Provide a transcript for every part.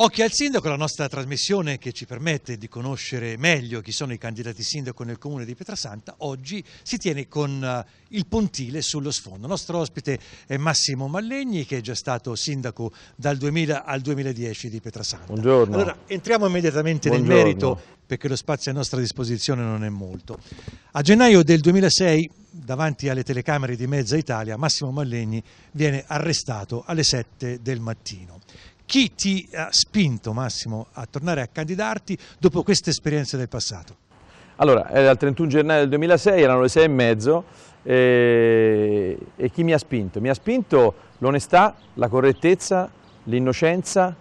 Occhio al Sindaco, la nostra trasmissione che ci permette di conoscere meglio chi sono i candidati sindaco nel comune di Pietrasanta, oggi si tiene con eh, il pontile sullo sfondo. Il nostro ospite è Massimo Mallegni che è già stato sindaco dal 2000 al 2010 di Pietrasanta. Buongiorno. Allora entriamo immediatamente Buongiorno. nel merito perché lo spazio a nostra disposizione non è molto. A gennaio del 2006 davanti alle telecamere di Mezza Italia Massimo Mallegni viene arrestato alle 7 del mattino. Chi ti ha spinto, Massimo, a tornare a candidarti dopo queste esperienze del passato? Allora, era il 31 gennaio del 2006, erano le sei e mezzo, e, eh, e chi mi ha spinto? Mi ha spinto l'onestà, la correttezza, l'innocenza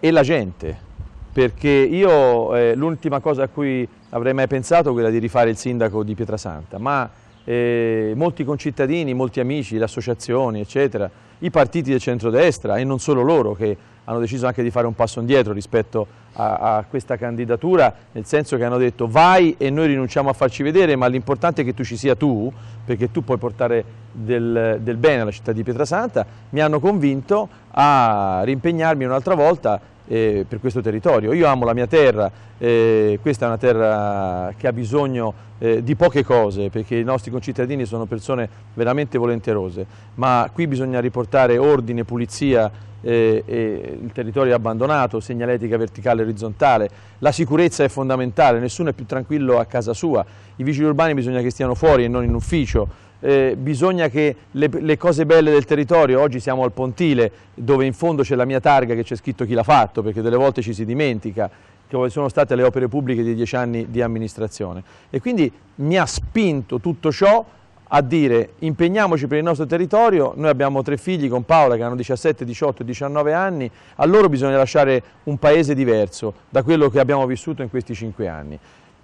e la gente perché io eh, l'ultima cosa a cui avrei mai pensato è quella di rifare il sindaco di Pietrasanta, ma eh, molti concittadini, molti amici, le associazioni, eccetera, i partiti del centrodestra e non solo loro che hanno deciso anche di fare un passo indietro rispetto a, a questa candidatura, nel senso che hanno detto vai e noi rinunciamo a farci vedere, ma l'importante è che tu ci sia tu, perché tu puoi portare del, del bene alla città di Pietrasanta, mi hanno convinto a rimpegnarmi un'altra volta eh, per questo territorio. Io amo la mia terra, eh, questa è una terra che ha bisogno eh, di poche cose perché i nostri concittadini sono persone veramente volenterose, ma qui bisogna riportare ordine, pulizia, eh, il territorio è abbandonato, segnaletica verticale e orizzontale, la sicurezza è fondamentale, nessuno è più tranquillo a casa sua, i vigili urbani bisogna che stiano fuori e non in ufficio, eh, bisogna che le, le, cose belle del territorio, oggi siamo al Pontile dove in fondo c'è la mia targa che c'è scritto chi l'ha fatto perché delle volte ci si dimentica che sono state le opere pubbliche di dieci anni di amministrazione e quindi mi ha spinto tutto ciò a dire impegniamoci per il nostro territorio, noi abbiamo tre figli con Paola che hanno 17, 18 19 anni, a loro bisogna lasciare un paese diverso da quello che abbiamo vissuto in questi cinque anni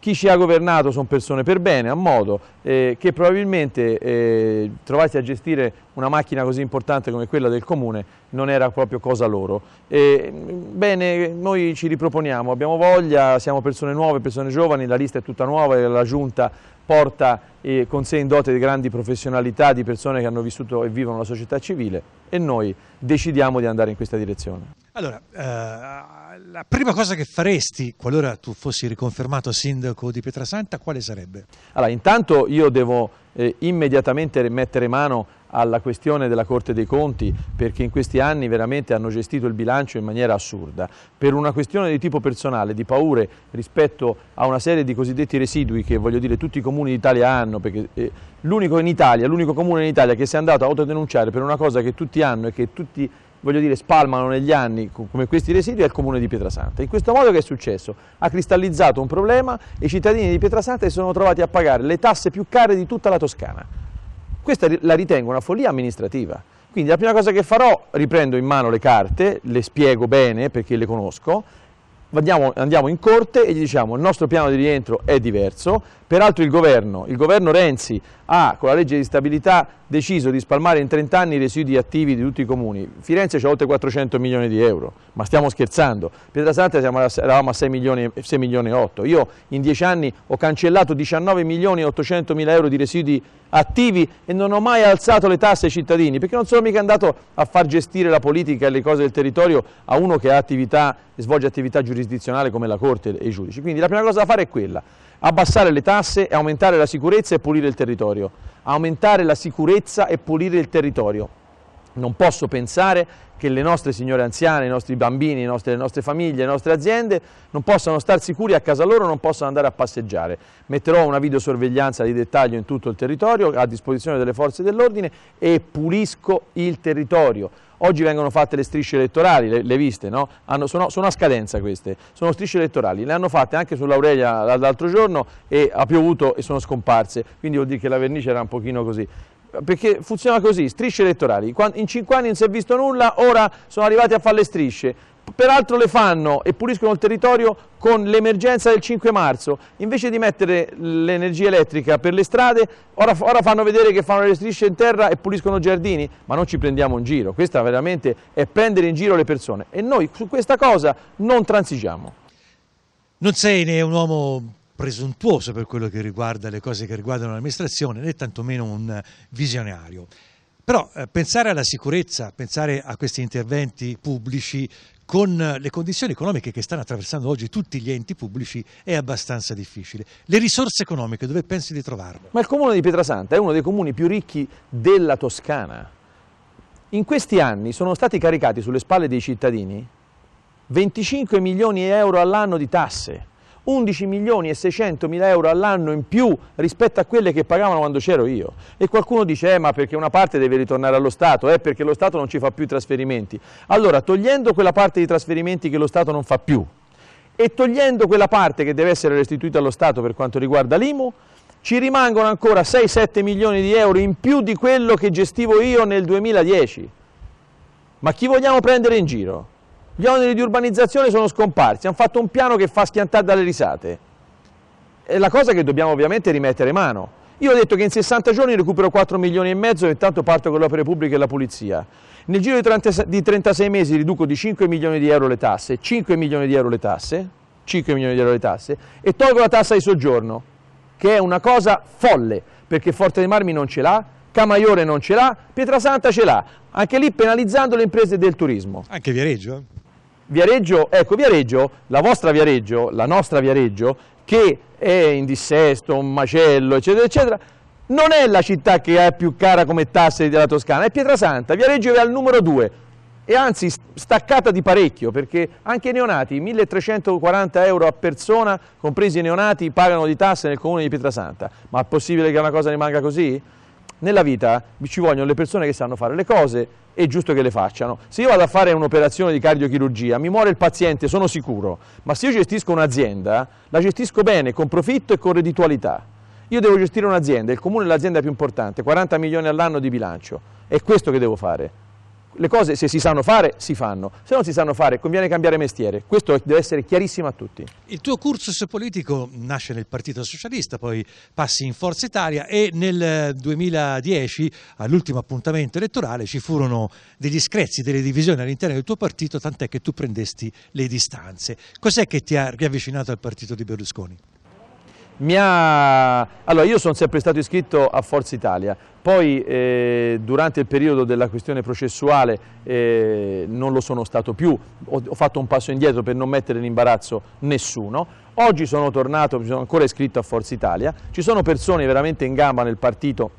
chi ci ha governato sono persone per bene, a modo, eh, che probabilmente eh, trovarsi a gestire una macchina così importante come quella del Comune non era proprio cosa loro. E, mm, bene, noi ci riproponiamo, abbiamo voglia, siamo persone nuove, persone giovani, la lista è tutta nuova e la Giunta porta eh, con sé in dote di grandi professionalità di persone che hanno vissuto e vivono la società civile e noi decidiamo di andare in questa direzione. Allora, eh, la prima cosa che faresti qualora tu fossi riconfermato sindaco di Pietrasanta, quale sarebbe? Allora, intanto io devo eh, immediatamente mettere mano alla questione della Corte dei Conti perché in questi anni veramente hanno gestito il bilancio in maniera assurda. Per una questione di tipo personale, di paure rispetto a una serie di cosiddetti residui che voglio dire tutti i comuni d'Italia hanno, perché eh, l'unico in Italia, l'unico comune in Italia che si è andato a autodenunciare per una cosa che tutti hanno e che tutti voglio dire, spalmano negli anni come questi residui al comune di Pietrasanta. In questo modo che è successo? Ha cristallizzato un problema e i cittadini di Pietrasanta si sono trovati a pagare le tasse più care di tutta la Toscana. Questa la ritengo una follia amministrativa. Quindi la prima cosa che farò, riprendo in mano le carte, le spiego bene perché le conosco, andiamo, andiamo in corte e gli diciamo il nostro piano di rientro è diverso, Peraltro il governo, il governo Renzi ha con la legge di stabilità deciso di spalmare in 30 anni i residui attivi di tutti i comuni. Firenze ha oltre 400 milioni di euro, ma stiamo scherzando. Pietrasanta eravamo a 6 milioni, 6 milioni e 8. Io in 10 anni ho cancellato 19 milioni e 800 mila euro di residui attivi e non ho mai alzato le tasse ai cittadini, perché non sono mica andato a far gestire la politica e le cose del territorio a uno che attività, svolge attività giurisdizionale come la Corte e i giudici. Quindi la prima cosa da fare è quella abbassare le tasse e aumentare la sicurezza e pulire il territorio. Aumentare la sicurezza e pulire il territorio. Non posso pensare che le nostre signore anziane, i nostri bambini, le nostre, le nostre, famiglie, le nostre aziende non possano star sicuri a casa loro, non possano andare a passeggiare. Metterò una videosorveglianza di dettaglio in tutto il territorio a disposizione delle forze dell'ordine e pulisco il territorio. Oggi vengono fatte le strisce elettorali, le, le viste, no? Hanno, sono, sono, a scadenza queste, sono strisce elettorali, le hanno fatte anche sull'Aurelia l'altro giorno e ha piovuto e sono scomparse, quindi vuol dire che la vernice era un pochino così perché funziona così, strisce elettorali, in cinque anni non si è visto nulla, ora sono arrivati a fare le strisce, peraltro le fanno e puliscono il territorio con l'emergenza del 5 marzo, invece di mettere l'energia elettrica per le strade, ora, ora, fanno vedere che fanno le strisce in terra e puliscono i giardini, ma non ci prendiamo in giro, questa veramente è prendere in giro le persone e noi su questa cosa non transigiamo. Non sei né un uomo presuntuoso per quello che riguarda le cose che riguardano l'amministrazione, né tantomeno un visionario. Però eh, pensare alla sicurezza, pensare a questi interventi pubblici con le condizioni economiche che stanno attraversando oggi tutti gli enti pubblici è abbastanza difficile. Le risorse economiche dove pensi di trovarle? Ma il comune di Pietrasanta è uno dei comuni più ricchi della Toscana. In questi anni sono stati caricati sulle spalle dei cittadini 25 milioni di euro all'anno di tasse. 11 milioni e 600 mila euro all'anno in più rispetto a quelle che pagavano quando c'ero io. E qualcuno dice, eh, ma perché una parte deve ritornare allo Stato, eh, perché lo Stato non ci fa più i trasferimenti. Allora, togliendo quella parte di trasferimenti che lo Stato non fa più e togliendo quella parte che deve essere restituita allo Stato per quanto riguarda l'IMU, ci rimangono ancora 6-7 milioni di euro in più di quello che gestivo io nel 2010. Ma chi vogliamo prendere in giro? Gli oneri di urbanizzazione sono scomparsi, hanno fatto un piano che fa schiantare dalle risate. È la cosa che dobbiamo ovviamente rimettere mano. Io ho detto che in 60 giorni recupero 4 milioni e mezzo e intanto parto con le opere pubbliche e la pulizia. Nel giro di 36 mesi riduco di 5 milioni di euro le tasse, 5 milioni di euro le tasse, 5 milioni di euro le tasse e tolgo la tassa di soggiorno, che è una cosa folle, perché Forte dei Marmi non ce l'ha, Camaiore non ce l'ha, Pietrasanta ce l'ha, anche lì penalizzando le imprese del turismo. Anche Viareggio? Viareggio, ecco Viareggio, la vostra Viareggio, la nostra Viareggio, che è in dissesto, un macello, eccetera, eccetera, non è la città che è più cara come tasse della Toscana, è Pietrasanta, Viareggio è al numero 2 e anzi staccata di parecchio perché anche i neonati, 1340 euro a persona, compresi i neonati, pagano di tasse nel comune di Pietrasanta. Ma è possibile che una cosa rimanga così? nella vita ci vogliono le persone che sanno fare le cose, è giusto che le facciano. Se io vado a fare un'operazione di cardiochirurgia, mi muore il paziente, sono sicuro, ma se io gestisco un'azienda, la gestisco bene, con profitto e con redditualità. Io devo gestire un'azienda, il comune è l'azienda più importante, 40 milioni all'anno di bilancio, è questo che devo fare le cose se si sanno fare si fanno, se non si sanno fare conviene cambiare mestiere, questo deve essere chiarissimo a tutti. Il tuo cursus politico nasce nel Partito Socialista, poi passi in Forza Italia e nel 2010 eh, all'ultimo appuntamento elettorale ci furono degli screzzi, delle divisioni all'interno del tuo partito, tant'è che tu prendesti le distanze. Cos'è che ti ha riavvicinato al partito di Berlusconi? Ha... Allora, io sono sempre stato iscritto a Forza Italia, poi eh, durante il periodo della questione processuale eh, non lo sono stato più, ho, ho, fatto un passo indietro per non mettere in imbarazzo nessuno. Oggi sono tornato, mi sono ancora iscritto a Forza Italia, ci sono persone veramente in gamba nel partito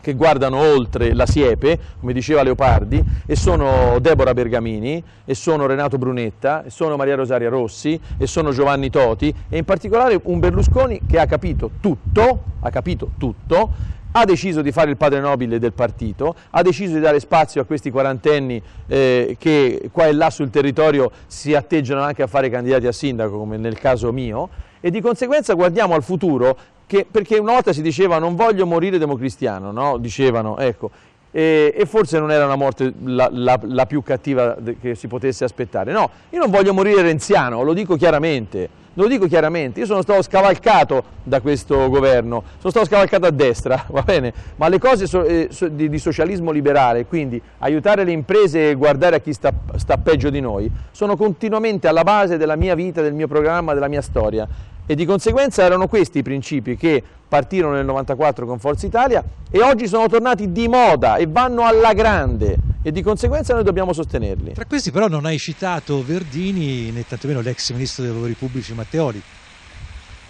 che guardano oltre la siepe, come diceva Leopardi, e sono Deborah Bergamini, e sono Renato Brunetta, e sono Maria Rosaria Rossi, e sono Giovanni Toti, e in particolare un Berlusconi che ha capito tutto, ha capito tutto, ha deciso di fare il padre nobile del partito, ha deciso di dare spazio a questi quarantenni eh, che qua e là sul territorio si atteggiano anche a fare candidati a sindaco, come nel caso mio, e di conseguenza guardiamo al futuro, che, perché una volta si diceva non voglio morire democristiano, no? dicevano, ecco, e, e, forse non era una morte la, la, la più cattiva che si potesse aspettare, no, io non voglio morire renziano, lo dico chiaramente, lo dico chiaramente, io sono stato scavalcato da questo governo, sono stato scavalcato a destra, va bene, ma le cose so, eh, so, di, di, socialismo liberale, quindi aiutare le imprese e guardare a chi sta, sta peggio di noi, sono continuamente alla base della mia vita, del mio programma, della mia storia e di conseguenza erano questi i principi che partirono nel 94 con Forza Italia e oggi sono tornati di moda e vanno alla grande e di conseguenza noi dobbiamo sostenerli. Tra questi però non hai citato Verdini né tantomeno l'ex ministro dei lavori pubblici Matteoli.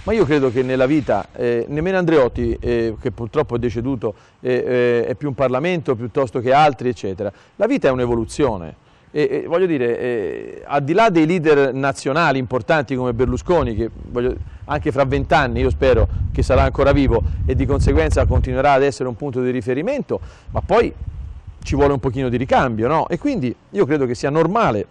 Ma io credo che nella vita eh, nemmeno Andreotti, eh, che purtroppo è deceduto, eh, eh è più un Parlamento piuttosto che altri, eccetera. La vita è un'evoluzione. E, e, voglio dire, eh, al di là dei leader nazionali importanti come Berlusconi, che voglio, anche fra vent'anni io spero che sarà ancora vivo e di conseguenza continuerà ad essere un punto di riferimento, ma poi ci vuole un pochino di ricambio, no? E quindi io credo che sia normale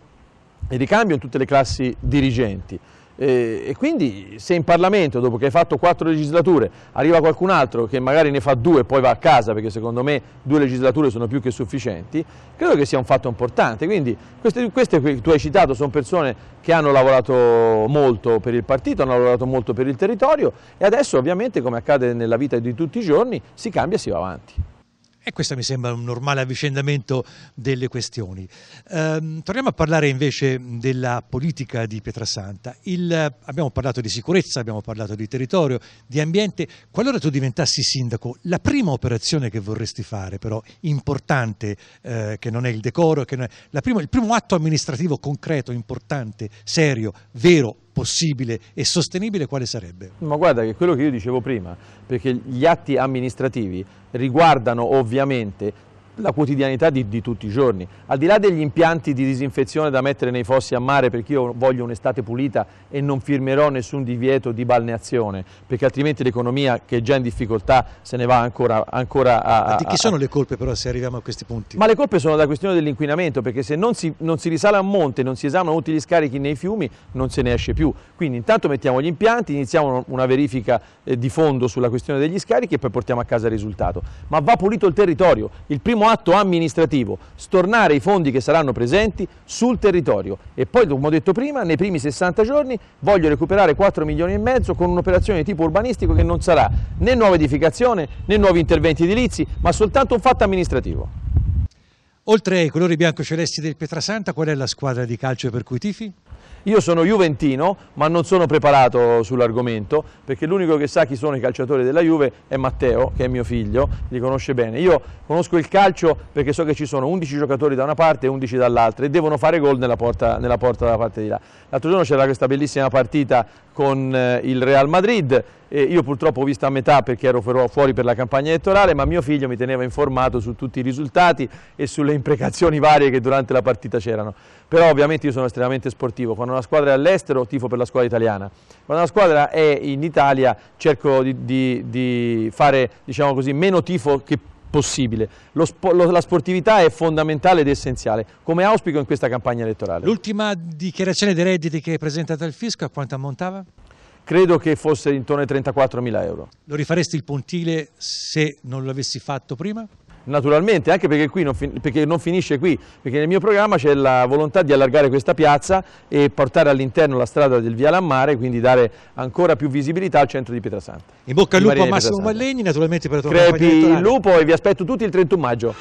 il ricambio in tutte le classi dirigenti. Eh, e quindi se in Parlamento, dopo che hai fatto quattro legislature, arriva qualcun altro che magari ne fa due e poi va a casa, perché secondo me due legislature sono più che sufficienti, credo che sia un fatto importante. Quindi queste, queste che tu hai citato sono persone che hanno lavorato molto per il partito, hanno lavorato molto per il territorio e adesso ovviamente come accade nella vita di tutti i giorni si cambia e si va avanti. E questo mi sembra un normale avvicendamento delle questioni. Ehm, torniamo a parlare invece della politica di Pietrasanta. Il, abbiamo parlato di sicurezza, abbiamo parlato di territorio, di ambiente. Qualora tu diventassi sindaco, la prima operazione che vorresti fare, però importante, eh, che non è il decoro, è, prima, il primo atto amministrativo concreto, importante, serio, vero, possibile e sostenibile quale sarebbe? Ma guarda che quello che io dicevo prima, perché gli atti amministrativi riguardano ovviamente la quotidianità di, di, tutti i giorni. Al di là degli impianti di disinfezione da mettere nei fossi a mare perché io voglio un'estate pulita e non firmerò nessun divieto di balneazione perché altrimenti l'economia che è già in difficoltà se ne va ancora, ancora a, a... Ma di chi sono le colpe però se arriviamo a questi punti? Ma le colpe sono la questione dell'inquinamento perché se non si, non si risale a monte, non si esaminano tutti gli scarichi nei fiumi non se ne esce più. Quindi intanto mettiamo gli impianti, iniziamo una verifica eh, di fondo sulla questione degli scarichi e poi portiamo a casa il risultato. Ma va pulito il territorio. Il primo atto amministrativo, stornare i fondi che saranno presenti sul territorio e poi, come ho detto prima, nei primi 60 giorni voglio recuperare 4 milioni e mezzo con un'operazione di tipo urbanistico che non sarà né nuova edificazione né nuovi interventi edilizi, ma soltanto un fatto amministrativo. Oltre ai colori bianco-celesti del Pietrasanta, qual è la squadra di calcio per cui tifi? Io sono juventino, ma non sono preparato sull'argomento, perché l'unico che sa chi sono i calciatori della Juve è Matteo, che è mio figlio, li conosce bene. Io conosco il calcio perché so che ci sono 11 giocatori da una parte e 11 dall'altra e devono fare gol nella porta, nella porta dalla parte di là. L'altro giorno c'era questa bellissima partita con eh, il Real Madrid. E io purtroppo ho visto a metà perché ero fuori per la campagna elettorale, ma mio figlio mi teneva informato su tutti i risultati e sulle imprecazioni varie che durante la partita c'erano. Però ovviamente io sono estremamente sportivo, quando una squadra è all'estero tifo per la squadra italiana, quando una squadra è in Italia cerco di, di, di fare diciamo così, meno tifo che possibile. Spo la sportività è fondamentale ed essenziale, come auspico in questa campagna elettorale. L'ultima dichiarazione dei redditi che è presentata al fisco a quanto ammontava? Credo che fosse intorno ai 34 mila euro. Lo rifaresti il pontile se non l'avessi fatto prima? naturalmente, anche perché, qui non, perché non finisce qui, perché nel mio programma c'è la volontà di allargare questa piazza e portare all'interno la strada del Viale a Mare, quindi dare ancora più visibilità al centro di Pietrasanta. In bocca al lupo a Massimo Mallegni, naturalmente per la tua Crepi il lupo e vi aspetto tutti il 31 maggio.